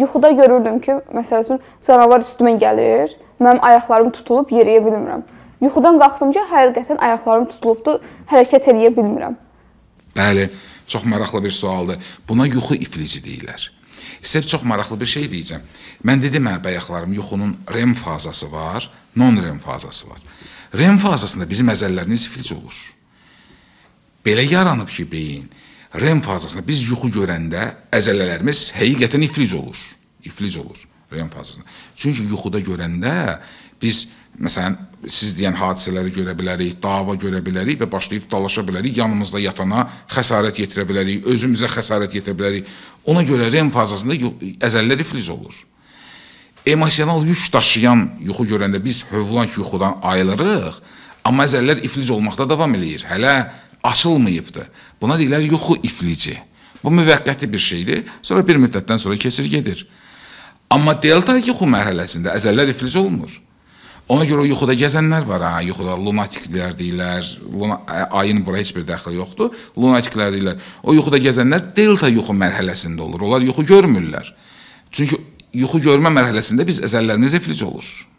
Yuxuda görürdüm ki, məsəl üçün canavar üstümə gəlir, mənim ayaqlarım tutulub yeriyə bilmirəm. Yuxudan qalxdım ki, həqiqətən ayaqlarım tutulubdu, hərəkət eləyə bilmirəm. Bəli, çox maraqlı bir sualdır. Buna yuxu iflici deyirlər. Sizə çox maraqlı bir şey deyəcəm. Mən dedim mən hə, bayaqlarım yuxunun REM fazası var, non-REM fazası var. REM fazasında bizim əzəllərimiz iflic olur. Belə yaranıb ki, beyin REM fazasında biz yuxu görəndə əzələlərimiz həqiqətən iflic olur. İflic olur REM fazasında. Çünki yuxuda görəndə biz məsələn siz deyən hadisələri görə bilərik, dava görə bilərik və başlayıb dalaşa bilərik, yanımızda yatana xəsarət yetirə bilərik, özümüzə xəsarət yetirə bilərik. Ona görə REM fazasında əzəllər iflic olur. Emosional yük daşıyan yuxu görəndə biz hövlan yuxudan ayılırıq, amma əzəllər iflic olmaqda davam eləyir. Hələ açılmayıbdır. Buna deyirlər yuxu iflici. Bu müvəqqəti bir şeydir. Sonra bir müddətdən sonra keçir gedir. Amma delta yuxu mərhələsində əzəllər iflic olmur. Ona görə yuxuda gəzənlər var, ha, yuxuda lunatiklər deyirlər. Luna, ayın bura heç bir dəxli yoxdur. Lunatiklər deyirlər. O yuxuda gəzənlər delta yuxu mərhələsində olur. Onlar yuxu görmürlər. Çünki yuxu görmə mərhələsində biz əzəllərimiz iflic olur.